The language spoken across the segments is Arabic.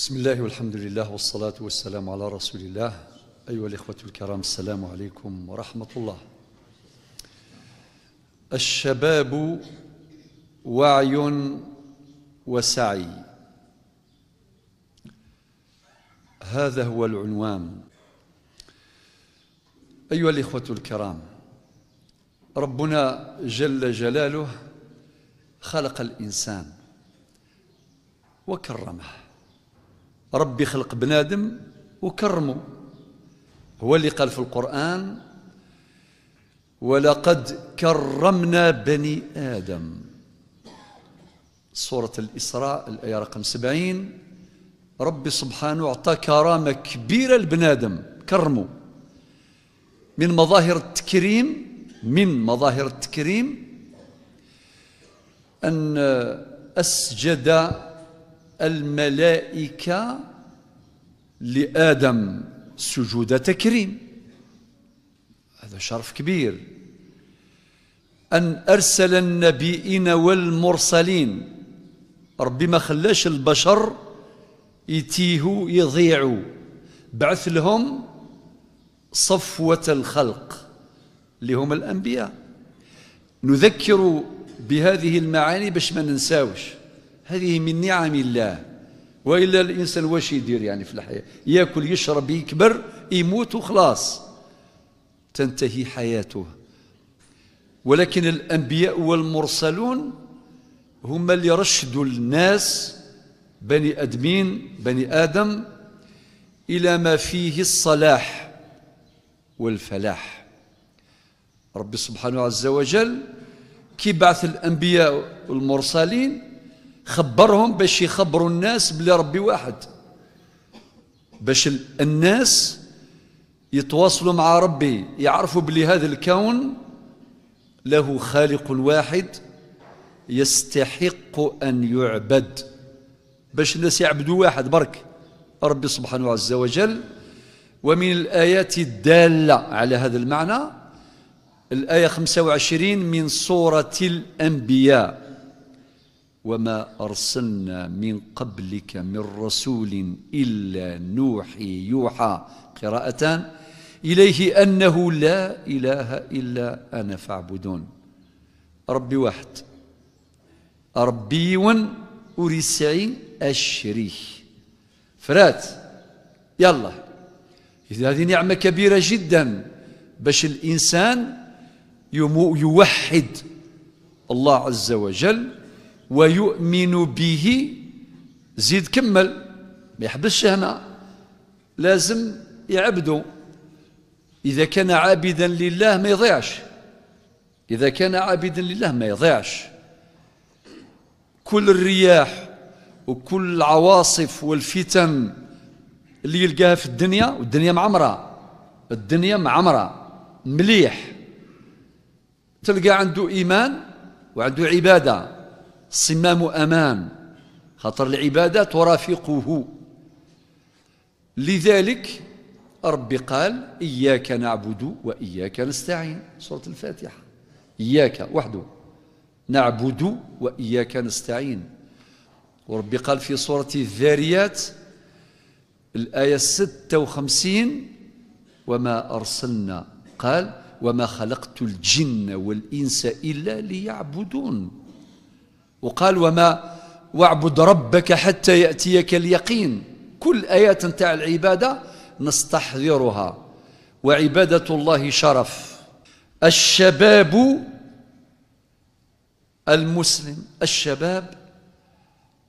بسم الله والحمد لله والصلاة والسلام على رسول الله أيها الإخوة الكرام السلام عليكم ورحمة الله الشباب وعي وسعي هذا هو العنوان أيها الإخوة الكرام ربنا جل جلاله خلق الإنسان وكرمه ربي خلق بنادم وكرمه هو اللي قال في القرآن ولقد كرمنا بني آدم سورة الإسراء الآية رقم سبعين ربي سبحانه أعطى كرامة كبيرة لبنادم كرمه من مظاهر التكريم من مظاهر التكريم أن أسجد الملائكة لآدم سجود تكريم هذا شرف كبير أن أرسل النبيين والمرسلين ربي ما خلاش البشر يتيهوا يضيعوا بعث لهم صفوة الخلق اللي هم الأنبياء نذكر بهذه المعاني باش ما ننساوش هذه من نعم الله والا الانسان واش يدير يعني في الحياه ياكل يشرب يكبر يموت وخلاص تنتهي حياته ولكن الانبياء والمرسلون هم اللي رشدوا الناس بني ادمين بني ادم الى ما فيه الصلاح والفلاح ربي سبحانه عز وجل كيبعث الانبياء والمرسلين خبرهم باش يخبروا الناس بلي ربي واحد باش الناس يتواصلوا مع ربي يعرفوا بلي هذا الكون له خالق واحد يستحق أن يعبد باش الناس يعبدوا واحد برك ربي سبحانه عز وجل ومن الآيات الدالة على هذا المعنى الآية 25 من سورة الأنبياء وما أرسلنا من قبلك من رسول إلا نوحي يوحى قراءتان إليه أنه لا إله إلا أنا فاعبدون ربي واحد ربي ون أرسعي أشري فرات يلا إذا هذه نعمة كبيرة جدا باش الإنسان يوحد الله عز وجل ويؤمن به زيد كمل ما يحبسش هنا لازم يعبده إذا كان عابدا لله ما يضيعش إذا كان عابدا لله ما يضيعش كل الرياح وكل العواصف والفتن اللي يلقاها في الدنيا والدنيا معمرة الدنيا معمرة مليح تلقى عنده إيمان وعنده عبادة صمام أمام خطر العبادة ترافقه لذلك ربي قال إياك نعبد وإياك نستعين سورة الفاتحة إياك وحده نعبد وإياك نستعين وربي قال في سورة الذاريات الآية 56 وما أرسلنا قال وما خلقت الجن والإنس إلا ليعبدون وقال وما واعبد ربك حتى يأتيك اليقين كل آيات نتاع العبادة نستحضرها وعبادة الله شرف الشباب المسلم الشباب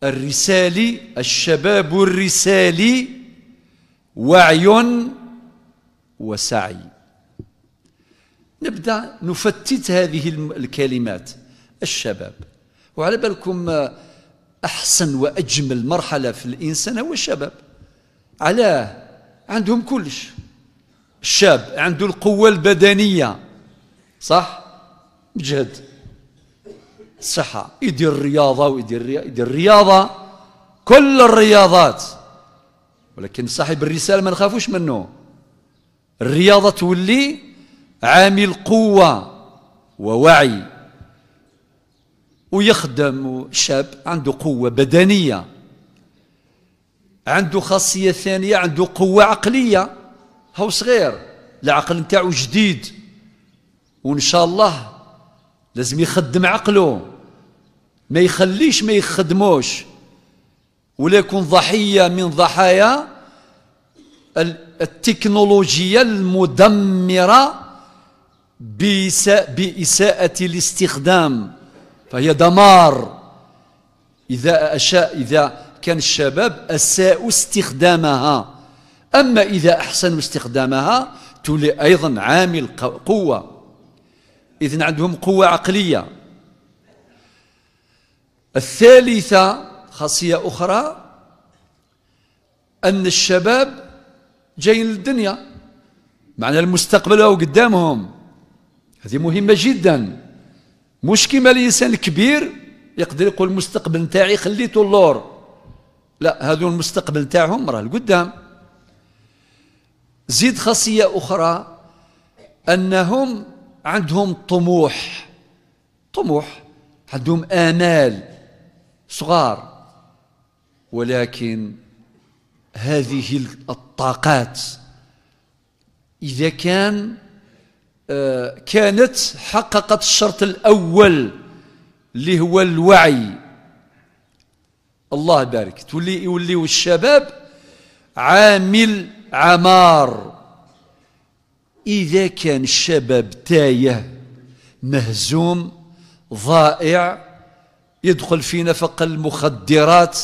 الرسالي الشباب الرسالي وعي وسعي نبدأ نفتت هذه الكلمات الشباب وعلى بالكم أحسن وأجمل مرحلة في الإنسان هو الشباب علاه عندهم كلش الشاب عنده القوة البدنية صح مجهد صحة يدير الرياضة ويدير يدير الرياضة كل الرياضات ولكن صاحب الرسالة ما نخافوش منه الرياضة تولي عامل قوة ووعي ويخدم شاب عنده قوة بدنية عنده خاصية ثانية عنده قوة عقلية هو صغير العقل نتاعو جديد وإن شاء الله لازم يخدم عقله ما يخليش ما يخدموش ولا يكون ضحية من ضحايا التكنولوجيا المدمرة بإساءة الاستخدام فهي دمار إذا أشاء إذا كان الشباب أساءوا استخدامها أما إذا أحسنوا استخدامها تولي أيضا عامل قوة إذن عندهم قوة عقلية الثالثة خاصية أخرى أن الشباب جايين للدنيا معنى المستقبل أو قدامهم هذه مهمة جدا مش كيما الانسان الكبير يقدر يقول المستقبل نتاعي خليته اللور لا هذو المستقبل نتاعهم راه القدام زيد خاصيه اخرى انهم عندهم طموح طموح عندهم امال صغار ولكن هذه الطاقات اذا كان كانت حققت الشرط الأول اللي هو الوعي الله يبارك تولي يوليو الشباب عامل عمار إذا كان الشباب تايه مهزوم ضائع يدخل في نفق المخدرات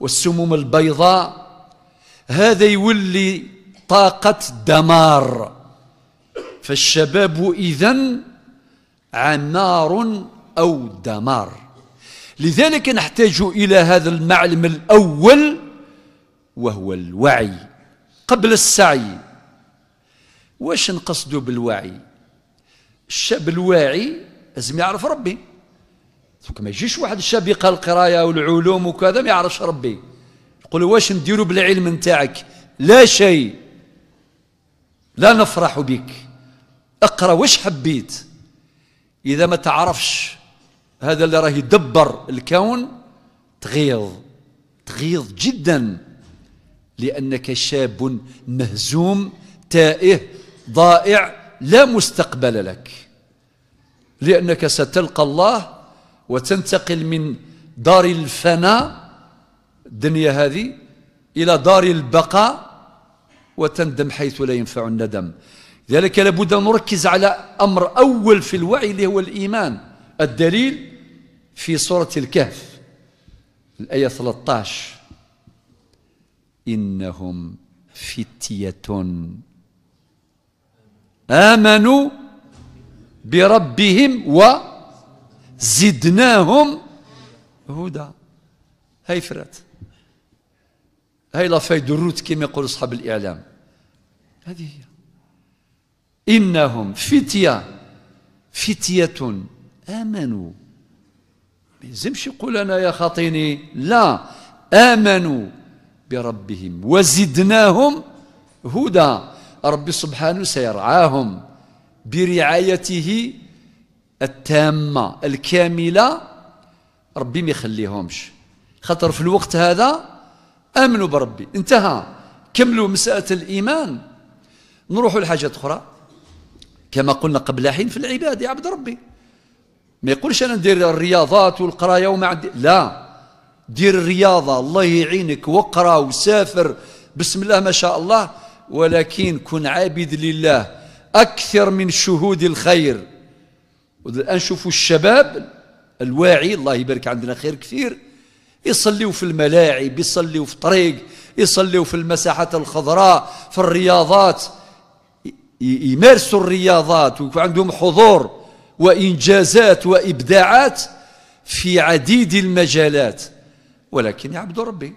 والسموم البيضاء هذا يولي طاقة دمار فالشباب إذا عمار أو دمار لذلك نحتاج إلى هذا المعلم الأول وهو الوعي قبل السعي واش نقصد بالوعي الشاب الواعي لازم يعرف ربي ما يجيش واحد الشاب يقرا القرايه والعلوم وكذا ما يعرفش ربي يقول واش نديروا بالعلم نتاعك لا شيء لا نفرح بك اقرا واش حبيت اذا ما تعرفش هذا اللي راه يدبر الكون تغيظ تغيظ جدا لانك شاب مهزوم تائه ضائع لا مستقبل لك لانك ستلقى الله وتنتقل من دار الفناء الدنيا هذه الى دار البقاء وتندم حيث لا ينفع الندم لذلك لابد أن نركز على أمر أول في الوعي اللي هو الإيمان الدليل في سورة الكهف الآية 13 إنهم فتية آمنوا بربهم وزدناهم هدى هاي فرات هاي لا دروت كما يقول أصحاب الإعلام هذه هي إنهم فتية فتية آمنوا ما يلزمش يقول أنا يا خاطيني لا آمنوا بربهم وزدناهم هدى ربي سبحانه سيرعاهم برعايته التامة الكاملة ربي ما يخليهمش خطر في الوقت هذا آمنوا بربي انتهى كملوا مسألة الإيمان نروحوا لحاجة أخرى كما قلنا قبل حين في العباد يا عبد ربي ما يقولش أنا ندير الرياضات والقراية وما عندي لا دير الرياضة الله يعينك واقرا وسافر بسم الله ما شاء الله ولكن كن عابد لله أكثر من شهود الخير والآن شوفوا الشباب الواعي الله يبارك عندنا خير كثير يصليوا في الملاعب يصليوا في الطريق يصليوا في المساحات الخضراء في الرياضات يمارسوا الرياضات ويكون عندهم حضور وإنجازات وإبداعات في عديد المجالات ولكن يعبدوا ربي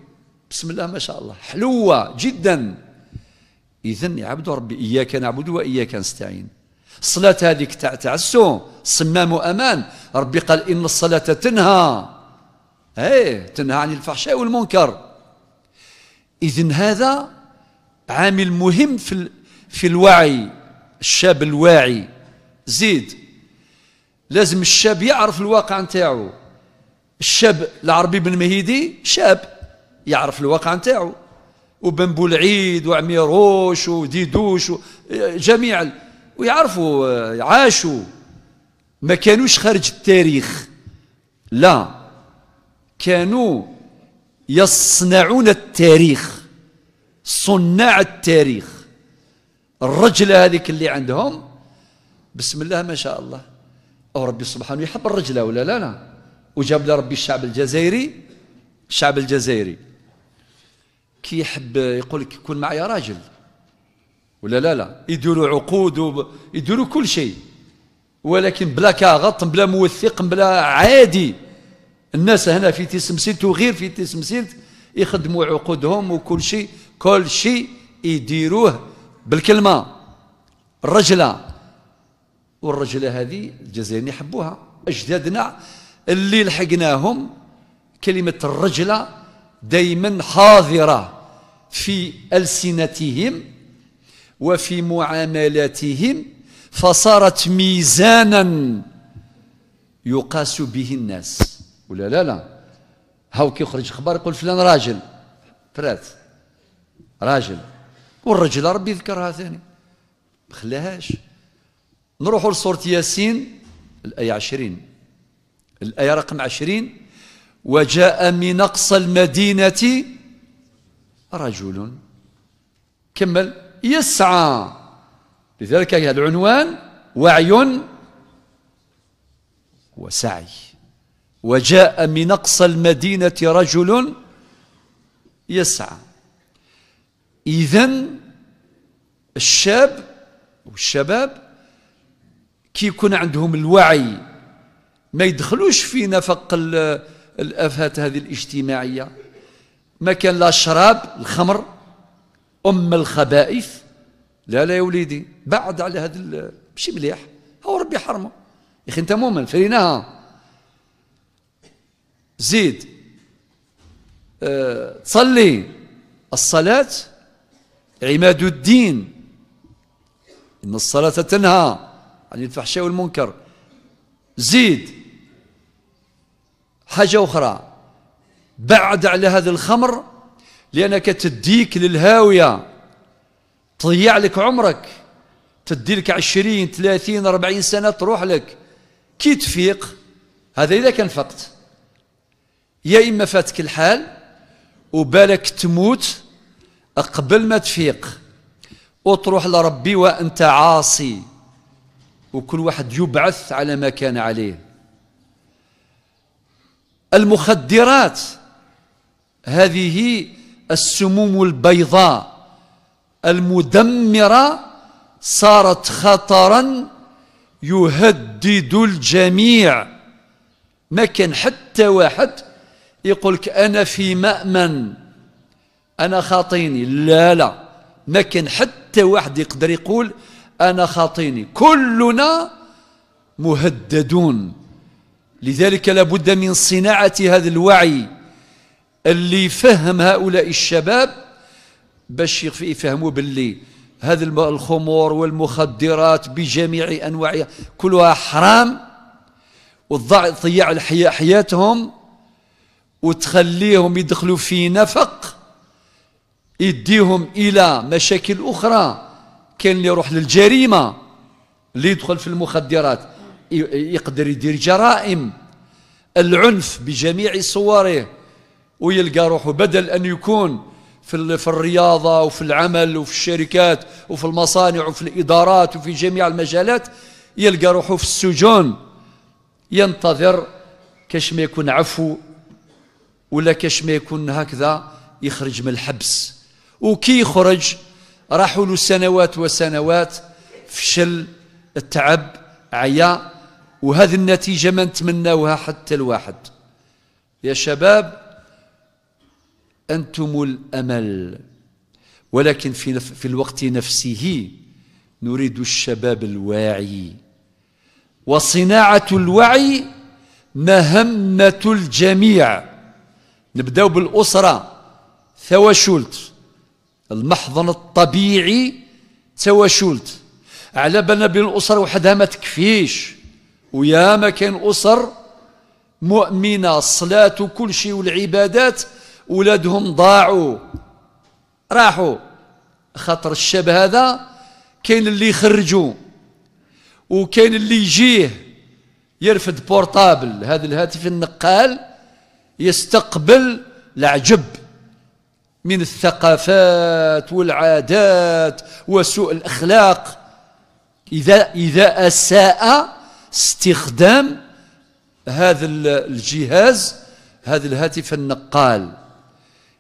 بسم الله ما شاء الله حلوة جدا إذا يعبدوا ربي إياك نعبد وإياك نستعين الصلاة هذيك تاع تاع صمام أمان ربي قال إن الصلاة تنهى ايه تنهى عن الفحشاء والمنكر إذا هذا عامل مهم في في الوعي الشاب الواعي زيد لازم الشاب يعرف الواقع نتاعو الشاب العربي بن مهيدي شاب يعرف الواقع نتاعو وبن بولعيد وعميروش وديدوش جميع ويعرفوا عاشوا ما كانوش خارج التاريخ لا كانوا يصنعون التاريخ صناع التاريخ الرجلة هذيك اللي عندهم بسم الله ما شاء الله أو ربي سبحانه يحب الرجلة ولا لا لا نعم. وجاب ربي الشعب الجزائري الشعب الجزائري كي يحب يقول لك كون معايا راجل ولا لا لا يديروا عقود يديروا كل شيء ولكن بلا كاغط بلا موثق بلا عادي الناس هنا في تسمسيلت وغير في تسمسيلت يخدموا عقودهم وكل شيء كل شيء يديروه بالكلمة الرجلة والرجلة هذه الجزائريين يحبوها أجدادنا اللي لحقناهم كلمة الرجلة دائما حاضرة في ألسنتهم وفي معاملاتهم فصارت ميزانا يقاس به الناس ولا لا لا هاو كيخرج خبر يقول فلان راجل فرات راجل والرجل ربي ذكرها ثاني ما خلاهاش نروحوا لسورة ياسين الآية عشرين الآية رقم عشرين وجاء من أقصى المدينة رجل كمل يسعى لذلك العنوان وعي وسعي وجاء من أقصى المدينة رجل يسعى إذا الشاب والشباب كي يكون عندهم الوعي ما يدخلوش في نفق الافات هذه الاجتماعيه ما كان لا شراب الخمر ام الخبائث لا لا يا وليدي بعد على هذا ماشي مليح هو ربي حرمه يا اخي انت مؤمن فريناها زيد أه تصلي الصلاه عماد الدين إن الصلاة تنهى عن الفحشاء والمنكر زيد حاجة أخرى بعد على هذا الخمر لأنك تديك للهاوية تضيع لك عمرك تدي لك عشرين ثلاثين أربعين سنة تروح لك كي تفيق هذا إذا كان فقت يا إما فاتك الحال وبالك تموت قبل ما تفيق وتروح لربي وانت عاصي وكل واحد يبعث على ما كان عليه المخدرات هذه السموم البيضاء المدمره صارت خطرا يهدد الجميع ما كان حتى واحد يقولك انا في مامن انا خاطيني لا لا ما كان حتى واحد يقدر يقول انا خاطيني كلنا مهددون لذلك لابد من صناعه هذا الوعي اللي يفهم هؤلاء الشباب باش يفهموا باللي هذا الخمور والمخدرات بجميع انواعها كلها حرام وتضيع حياتهم وتخليهم يدخلوا في نفق يديهم إلى مشاكل أخرى كان اللي يروح للجريمة اللي يدخل في المخدرات يقدر يدير جرائم العنف بجميع صوره ويلقى روحه بدل أن يكون في في الرياضة وفي العمل وفي الشركات وفي المصانع وفي الإدارات وفي جميع المجالات يلقى روحه في السجون ينتظر كاش ما يكون عفو ولا كاش ما يكون هكذا يخرج من الحبس وكي يخرج راحوا له سنوات وسنوات فشل تعب عيا وهذه النتيجة ما نتمناوها حتى الواحد يا شباب أنتم الأمل ولكن في, نف في الوقت نفسه نريد الشباب الواعي وصناعة الوعي مهمة الجميع نبداو بالأسرة ثواشولت المحضن الطبيعي تواشلت على بالنا بين الاسر وحدها ما تكفيش ويا ما كان اسر مؤمنه الصلاه وكل شيء والعبادات ولادهم ضاعوا راحوا خاطر الشاب هذا كاين اللي يخرجوا وكاين اللي يجيه يرفد بورتابل هذا الهاتف النقال يستقبل العجب من الثقافات والعادات وسوء الأخلاق إذا, إذا أساء استخدام هذا الجهاز هذا الهاتف النقال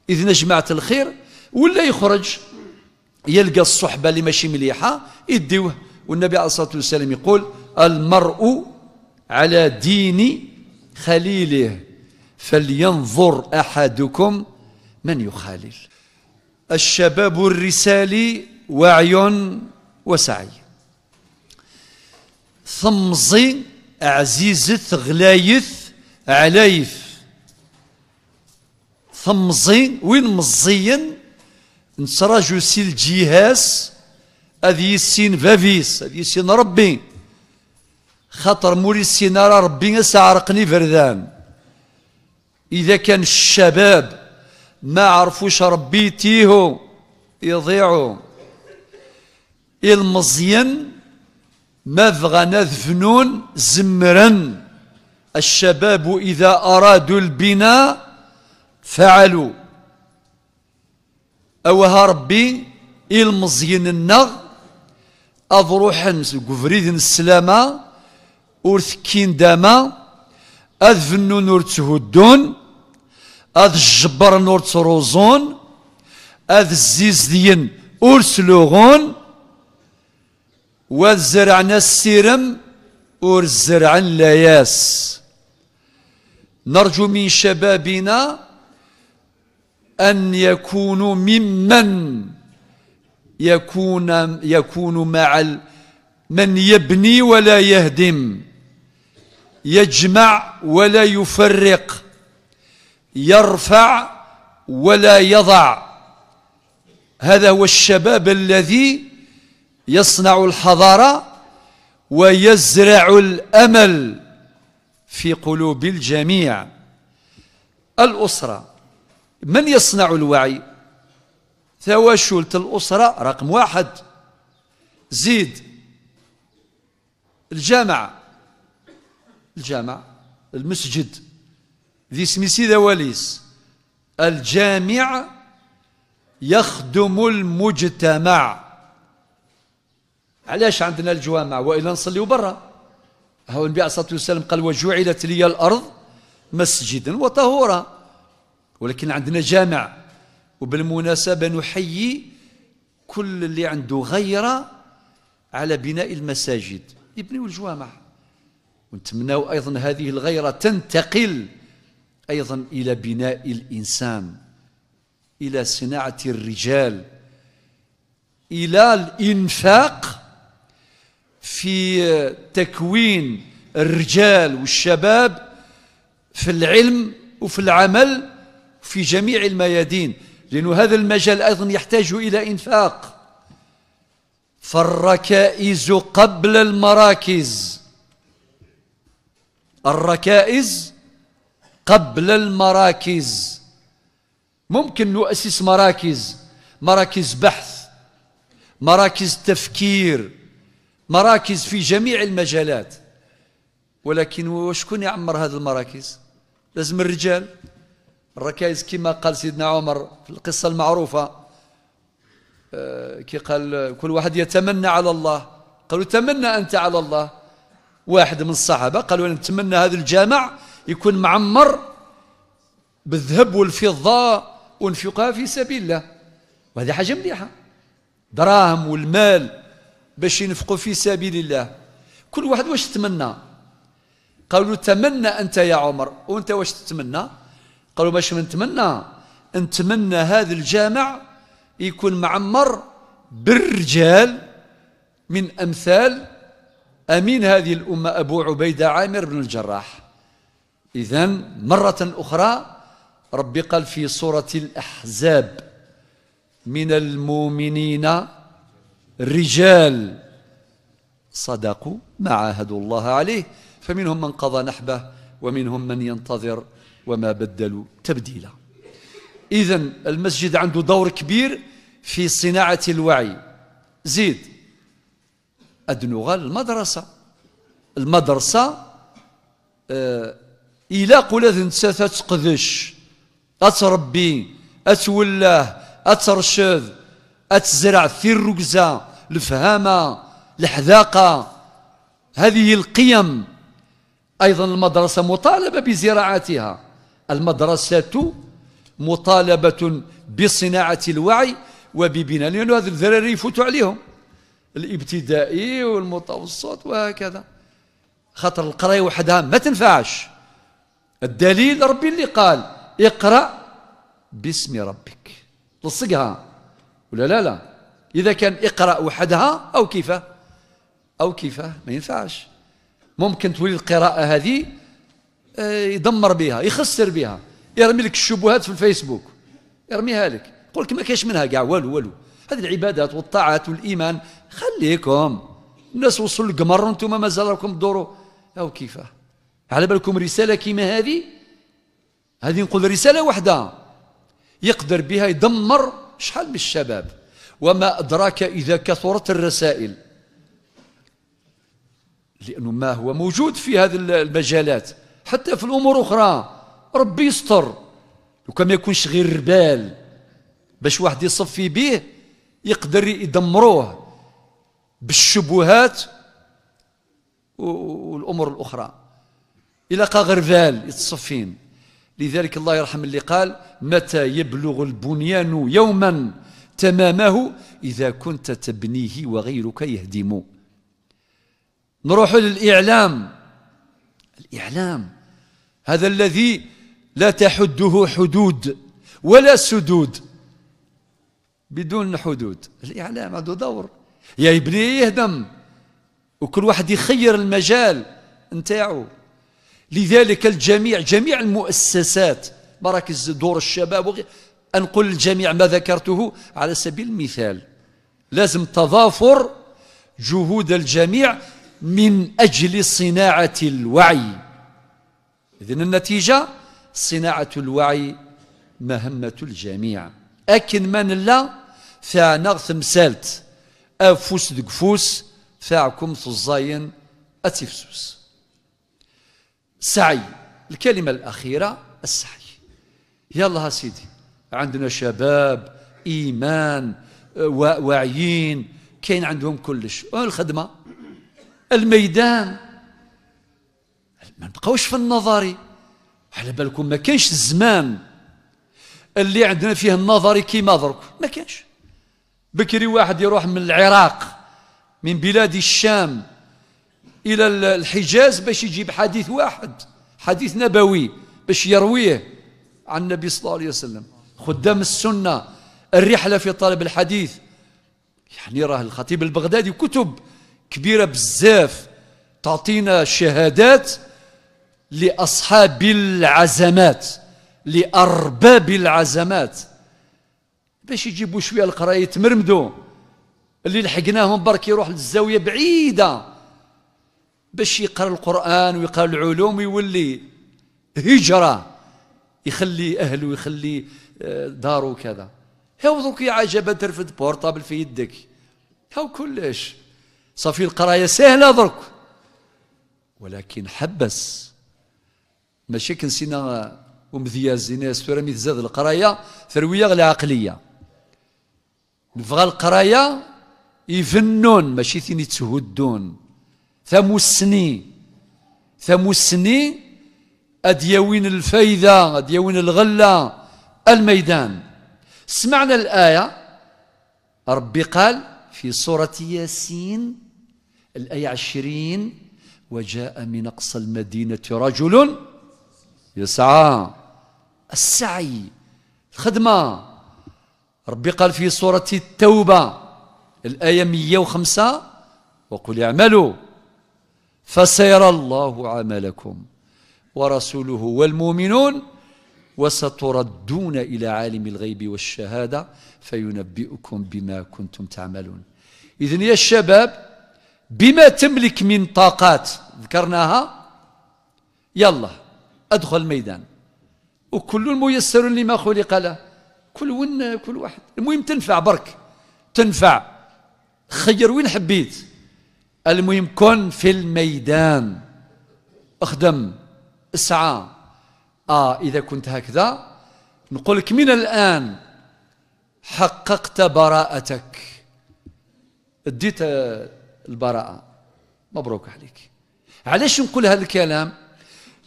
إذا جماعة الخير ولا يخرج يلقى الصحبة اللي ماشي مليحة يديوه والنبي عليه الصلاة والسلام يقول المرء على دين خليله فلينظر أحدكم من يخالل الشباب الرسالي وعي وسعي ثمزي عزيزت غلايث علايف ثمزي وين مزين نسراجو سي الجهاز هذه السين فافيس هذه السين ربي خاطر موري السين ربي سعرقني فردان إذا كان الشباب ما عرفوش ربي تيهو يضيعوا المزين ما بغانا ذفنون زمرا الشباب إذا أرادوا البناء فعلوا أوها ربي المزين النغ اضروحا قفريد السلامة ورثكين داما أذفنون ورتهدون اذ الجبر نور تروزون اذ الزيز دين ورسلوغون واذ زرعنا السيرم ورزرعا لاياس نرجو من شبابنا أن يكونوا ممن يكون يكون مع من يبني ولا يهدم يجمع ولا يفرق يرفع ولا يضع هذا هو الشباب الذي يصنع الحضارة ويزرع الأمل في قلوب الجميع الأسرة من يصنع الوعي تواشلة الأسرة رقم واحد زيد الجامعة الجامعة المسجد ذي سميسي ذا الجامع يخدم المجتمع علاش عندنا الجوامع والا نصليو برا هو النبي عليه الصلاه والسلام قال وجعلت لي الارض مسجدا وطهورا ولكن عندنا جامع وبالمناسبه نحيي كل اللي عنده غيره على بناء المساجد يبنيوا الجوامع ونتمناو ايضا هذه الغيره تنتقل أيضا إلى بناء الإنسان إلى صناعة الرجال إلى الإنفاق في تكوين الرجال والشباب في العلم وفي العمل في جميع الميادين لأن هذا المجال أيضا يحتاج إلى إنفاق فالركائز قبل المراكز الركائز قبل المراكز ممكن نؤسس مراكز مراكز بحث مراكز تفكير مراكز في جميع المجالات ولكن وشكون يعمر هذه المراكز لازم الرجال الركائز كما قال سيدنا عمر في القصة المعروفة آه، كي قال كل واحد يتمنى على الله قالوا تمنى أنت على الله واحد من الصحابة قالوا نتمنى هذا الجامع يكون معمر بالذهب والفضة وانفقها في سبيل الله وهذه حاجة مليحة دراهم والمال باش ينفقوا في سبيل الله كل واحد واش تمنى قالوا تمنى أنت يا عمر وأنت واش تتمنى قالوا باش نتمنى نتمنى هذا الجامع يكون معمر بالرجال من أمثال أمين هذه الأمة أبو عبيدة عامر بن الجراح إذا مرة أخرى ربي قال في سورة الأحزاب من المؤمنين رجال صدقوا ما عاهدوا الله عليه فمنهم من قضى نحبه ومنهم من ينتظر وما بدلوا تبديلا إذا المسجد عنده دور كبير في صناعة الوعي زيد أدنغال المدرسة المدرسة آه إلا قولا انت nettat أتربي teqdec أترشد أتزرع في الركزه الفهامة الحذاقة هذه القيم أيضا المدرسة مطالبة بزراعتها المدرسة مطالبة بصناعة الوعي وببناء لأن هذا الذراري يفوتوا عليهم الابتدائي والمتوسط وهكذا خاطر القراية وحدها ما تنفعش الدليل ربي اللي قال اقرأ باسم ربك لصقها ولا لا لا إذا كان اقرأ وحدها أو كيفه أو كيفه ما ينفعش ممكن تولي القراءة هذه آه، يدمر بها يخسر بها يرمي لك الشبهات في الفيسبوك يرميها لك يقول لك ما كاش منها كاع والو والو هذه العبادات والطاعات والإيمان خليكم الناس وصلوا للقمر وانتم مازال راكم تدوروا أو كيفه على بالكم رسالة كيما هذه هذه نقول رسالة واحدة يقدر بها يدمر شحال من الشباب وما أدراك إذا كثرت الرسائل لأنه ما هو موجود في هذه المجالات حتى في الأمور أخرى ربي يستر وكما يكونش غير ربال باش واحد يصفي به يقدر يدمروه بالشبهات والأمور الأخرى قا غربال يتصفين لذلك الله يرحم اللي قال متى يبلغ البنيان يوما تمامه إذا كنت تبنيه وغيرك يهدم نروح للإعلام الإعلام هذا الذي لا تحده حدود ولا سدود بدون حدود الإعلام هذا دور يا يبني يهدم وكل واحد يخير المجال نتاعو لذلك الجميع جميع المؤسسات مراكز دور الشباب وغير أنقل الجميع ما ذكرته على سبيل المثال لازم تضافر جهود الجميع من أجل صناعة الوعي إذن النتيجة صناعة الوعي مهمة الجميع أكن من لا فانا سالت أفوس دقفوس فاعكم تزاين أتفسوس سعي الكلمة الأخيرة السعي يلا سيدي عندنا شباب إيمان واعيين كاين عندهم كلش أه، الخدمة الميدان ما نبقاوش في النظري على بالكم ما كانش الزمان اللي عندنا فيه النظري كيما درك ما كانش بكري واحد يروح من العراق من بلاد الشام إلى الحجاز باش يجيب حديث واحد حديث نبوي باش يرويه عن النبي صلى الله عليه وسلم خدام السنة الرحلة في طلب الحديث يعني راه الخطيب البغدادي كتب كبيرة بزاف تعطينا شهادات لأصحاب العزمات لأرباب العزمات باش يجيبوا شوية القراية يتمرمدوا اللي لحقناهم برك يروح للزاوية بعيدة باش يقرا القران ويقرا العلوم ويولي هجره يخلي اهله ويخلي آه، دارو كذا هاو دوك يا ترفد بورطابل في يدك هاو كلش صافي القرايه سهله درك ولكن حبس ماشي كنسينا ومذيازين ميت زاد القراية ثروية غير عقلية نبغى القراية يفنون ماشي ثين تهدون ثمسني ثمسني أديوين الفايدة أديوين الغلة الميدان سمعنا الآية ربي قال في سورة ياسين الآية عشرين وجاء من أقصى المدينة رجل يسعى السعي الخدمة ربي قال في سورة التوبة الآية 105 وقل اعملوا فسيرى الله عملكم ورسوله والمؤمنون وستردون إلى عالم الغيب والشهادة فينبئكم بما كنتم تعملون إذن يا الشباب بما تملك من طاقات ذكرناها يلا أدخل الميدان وكل ميسر لما خلق له كل ون كل واحد المهم تنفع برك تنفع خير وين حبيت المهم كن في الميدان اخدم اسعى آه إذا كنت هكذا نقول لك من الآن حققت براءتك اديت البراءة مبروك عليك علاش نقول هذا الكلام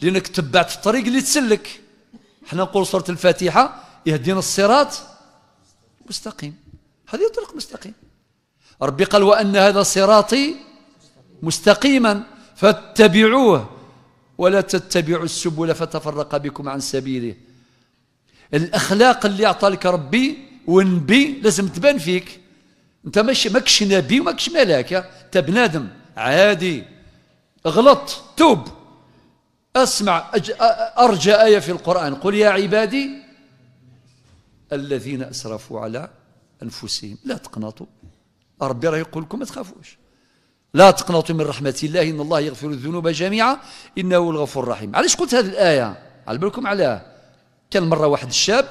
لأنك تبعت الطريق اللي تسلك حنا نقول سورة الفاتحة يهدينا الصراط مستقيم هذه طريق مستقيم ربي قال وأن هذا صراطي مستقيما فاتبعوه ولا تتبعوا السبل فتفرق بكم عن سبيله الأخلاق اللي اعطاك ربي ونبي لازم تبان فيك انت ماشي ماكش نبي وماكش ملاك انت بنادم عادي غلط توب اسمع أج... ارجى ايه في القران قل يا عبادي الذين اسرفوا على انفسهم لا تقنطوا ربي راه يقول لكم ما تخافوش لا تقنطوا من رحمة الله إن الله يغفر الذنوب جميعا إنه الغفور الرحيم علاش قلت هذه الآية على بالكم علاه كان مرة واحد الشاب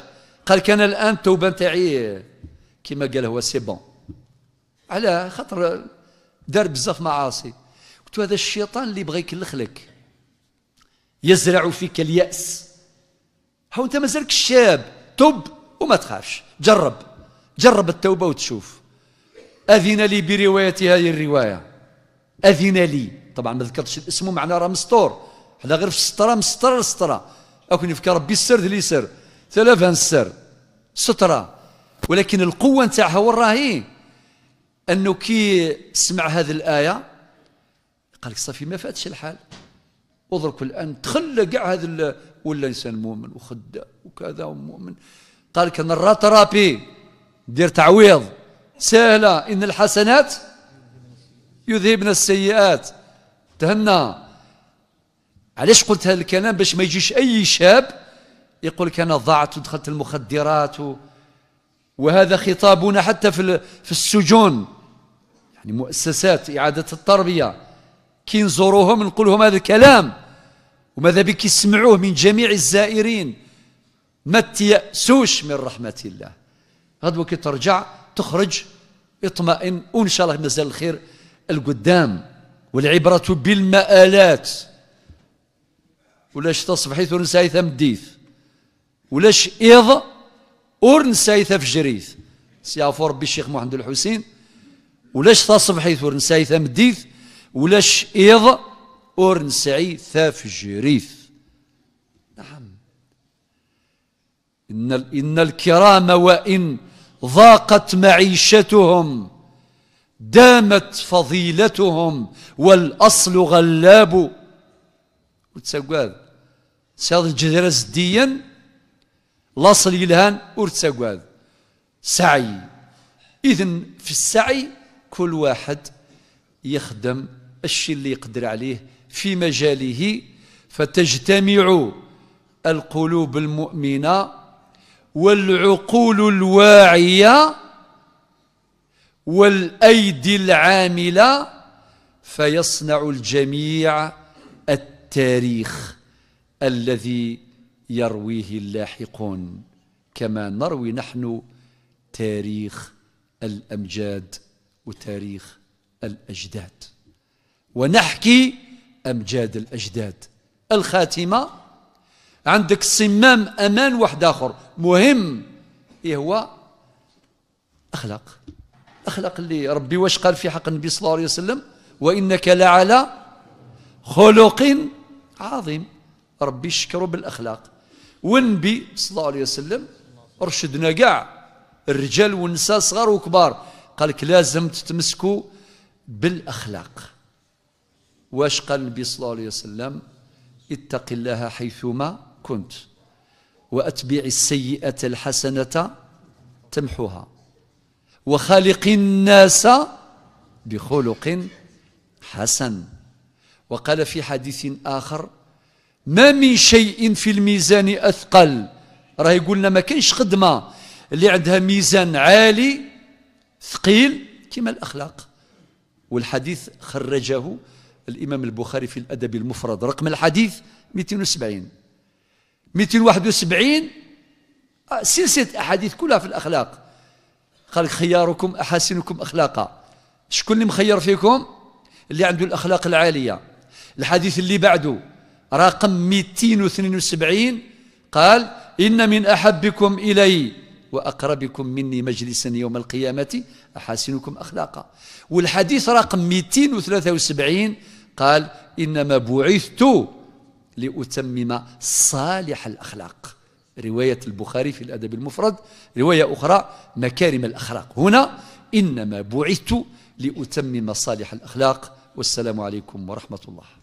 قال كان الآن التوبة نتاعي كما قال هو سي بون علاه خاطر دار بزاف معاصي قلت هذا الشيطان اللي بغى يكلخ لك يزرع فيك اليأس ها أنت مازالك شاب تب وما تخافش جرب جرب التوبة وتشوف أذن لي برواية هذه الرواية أذن لي طبعا ما ذكرتش الاسم معناه راه مستور حنا غير في السطرة مستر السطرة أكون يفكر ربي السر ذي سر ثلاثة السر سترة ولكن القوة نتاعها وين راهي أنه كي سمع هذه الآية قال لك صافي ما فاتش الحال وضرك الآن تخلى كاع هذا ولا إنسان مؤمن وخدام وكذا ومؤمن قال لك راه ترابي دير تعويض سهلة إن الحسنات يذهبنا السيئات تهنا علاش قلت هذا الكلام باش ما يجيش أي شاب يقول لك أنا ضعت ودخلت المخدرات و... وهذا خطابنا حتى في, ال... في السجون يعني مؤسسات إعادة التربية كي نزوروهم نقول لهم هذا الكلام وماذا بك يسمعوه من جميع الزائرين ما تيأسوش من رحمة الله غدوة كي ترجع تخرج اطمئن وإن شاء الله مازال الخير القدام والعبرة بالمآلات ولاش تصبحيت ورنسايث مديث ولاش إيض أور في جريث سيعفو ربي الشيخ محمد الحسين ولاش تصبحيت ورنسايث مديث ولاش إيض أور في جريث نعم إن, إن الكرام وإن ضاقت معيشتهم دامت فضيلتهم والأصل غلاب وتسقاد سياد الجزيرة زديا الأصل يلهان ورتسقاد سعي إذن في السعي كل واحد يخدم الشيء اللي يقدر عليه في مجاله فتجتمع القلوب المؤمنه والعقول الواعيه والأيدي العاملة فيصنع الجميع التاريخ الذي يرويه اللاحقون كما نروي نحن تاريخ الأمجاد وتاريخ الأجداد ونحكي أمجاد الأجداد الخاتمة عندك صمام أمان واحد آخر مهم إيه هو أخلاق أخلاق اللي ربي واش قال في حق النبي صلى الله عليه وسلم وإنك لعلى خلق عظيم ربي يشكره بالأخلاق والنبي صلى الله عليه وسلم رشدنا كاع الرجال والنساء صغار وكبار قال لك لازم تتمسكوا بالأخلاق واش قال النبي صلى الله عليه وسلم اتق الله حيثما كنت وأتبع السيئة الحسنة تمحوها وخالق الناس بخلق حسن وقال في حديث آخر ما من شيء في الميزان أثقل راه يقولنا ما كاينش خدمة اللي عندها ميزان عالي ثقيل كما الأخلاق والحديث خرجه الإمام البخاري في الأدب المفرد رقم الحديث 270 271 آه، سلسلة أحاديث كلها في الأخلاق قال لك خياركم أحاسنكم أخلاقا شكون اللي مخير فيكم اللي عنده الأخلاق العالية الحديث اللي بعده رقم 272 قال إن من أحبكم إلي وأقربكم مني مجلسا يوم القيامة أحاسنكم أخلاقا والحديث رقم 273 قال إنما بعثت لأتمم صالح الأخلاق رواية البخاري في الأدب المفرد رواية أخرى مكارم الأخلاق هنا إنما بعثت لأتمم صالح الأخلاق والسلام عليكم ورحمة الله